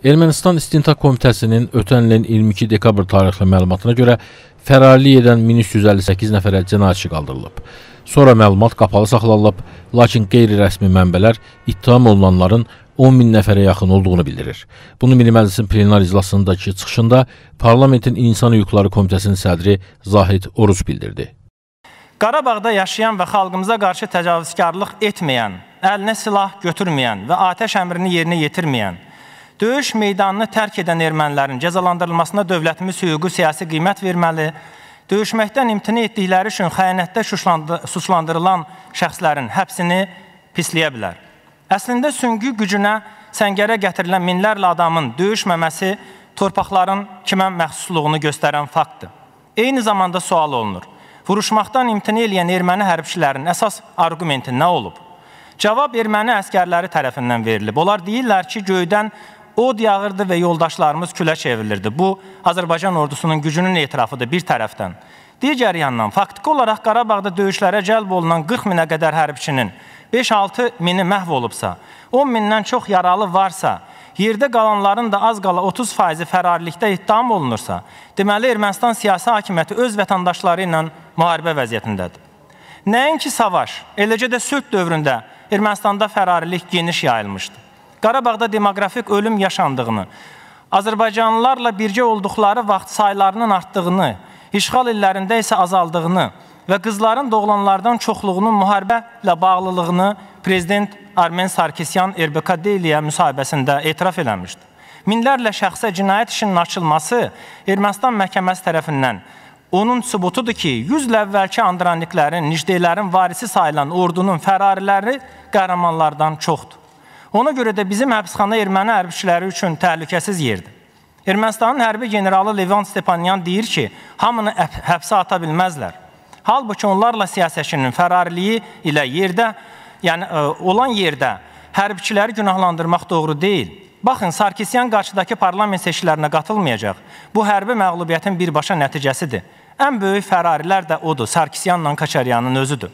Ermənistan İstintaq Komitəsinin ötən ilin 22 dekabr tarixli məlumatına görə fərarlıyədən 1358 nəfərə cinayətçi qaldırılıb. Sonra məlumat qapalı saxlanılıb, lakin qeyri-rəsmi mənbələr ittiham olunanların 10 min nəfərə yaxın olduğunu bildirir. Bunu Milli Məclisin plenar iclasındakı çıxışında Parlamentin İnsan Hüquqları Komitəsinin sədri Zahid Oruz bildirdi. Qarabağda yaşayan və xalqımıza qarşı təcavüzkarlıq etməyən, əlinə silah götürməyən və atəş əmrini yerinə yetirməyən, Döyüş meydanını tərk edən ermənilərin cəzalandırılmasına dövlətimiz hüquqi siyasi qiymət verməli, döyüşməkdən imtina etdikləri üçün xəyanətdə suçlandırılan şəxslərin həbsini pisləyə bilər. Əslində süngü gücünə səngərə gətirilən minlərlə adamın döyüşməməsi torpaqların kimə məxsusluğunu göstərən faktdır. Eyni zamanda sual olunur. Vuruşmaqdan imtina edən erməni hərbçilərinin əsas arqumenti nə olub? Cavab erməni əskərləri tərəfindən verilib. Onlar deyirlər ki, göydən od yağırdı və yoldaşlarımız külə çevrilirdi. Bu, Azərbaycan ordusunun gücünün etirafıdır bir tərəfdən. Digər yandan, faktiki olaraq Qarabağda döyüşlərə cəlb olunan 40 minə qədər hərbçinin 5-6 mini məhv olubsa, 10 mindən çox yaralı varsa, yerdə qalanların da az qala 30% fərarlikdə ittiham olunursa, deməli Ermənistan siyasi hakimiyyəti öz vətəndaşları ilə müharibə vəziyyətindədir. Nəinki savaş, eləcə də sülh dövründə Ermənistanda fərarilik geniş yayılmışdı. Qarabağda demoqrafik ölüm yaşandığını, Azərbaycanlılarla birgə olduqları vaxt saylarının artdığını, işğal illərində isə azaldığını və qızların doğulanlardan çoxluğunun müharibə ilə bağlılığını prezident Armen Sarkisyan RBK Daily-yə müsahibəsində etiraf eləmişdi. Minlərlə şəxsə cinayət işinin açılması Ermənistan məhkəməsi tərəfindən onun sübutudur ki, yüzlə əvvəlki andraniklərin, nicdeylərin varisi sayılan ordunun fərariləri qəhrəmanlardan çoxdur. Ona görə də bizim həbsxana erməni hərbçiləri üçün təhlükəsiz yerdir. Ermənistanın hərbi generalı Levon Stepanyan deyir ki, hamını həbsə ata bilməzlər. Halbuki onlarla siyasətçinin fərariliyi ilə yerdə, yəni ə, e, olan yerdə hərbçiləri günahlandırmaq doğru deyil. Baxın, Sarkisyan qarşıdakı parlament seçkilərinə qatılmayacaq. Bu hərbi məğlubiyyətin birbaşa nəticəsidir. Ən böyük fərarilər də odur, Sarkisyanla Kaçaryanın özüdür.